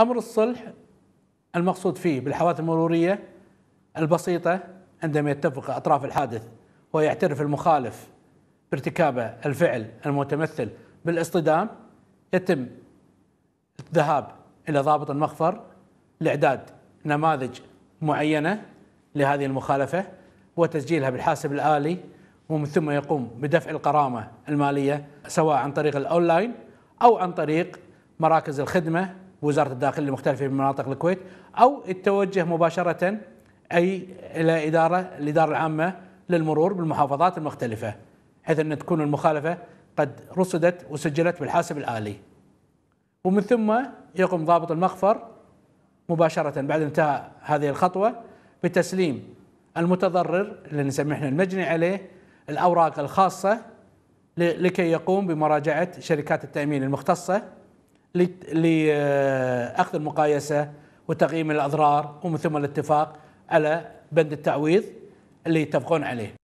أمر الصلح المقصود فيه بالحوادث المرورية البسيطة عندما يتفق أطراف الحادث ويعترف المخالف بارتكابه الفعل المتمثل بالاصطدام يتم الذهاب إلى ضابط المخفر لإعداد نماذج معينة لهذه المخالفة وتسجيلها بالحاسب الآلي ومن ثم يقوم بدفع القرامة المالية سواء عن طريق الأونلاين أو عن طريق مراكز الخدمة وزاره الداخليه في مناطق الكويت او التوجه مباشره اي الى اداره الاداره العامه للمرور بالمحافظات المختلفه حيث ان تكون المخالفه قد رصدت وسجلت بالحاسب الالي. ومن ثم يقوم ضابط المخفر مباشره بعد انتهاء هذه الخطوه بتسليم المتضرر اللي نسميه احنا المجني عليه الاوراق الخاصه لكي يقوم بمراجعه شركات التامين المختصه لاخذ المقايسه وتقييم الاضرار ومن ثم الاتفاق على بند التعويض اللي يتفقون عليه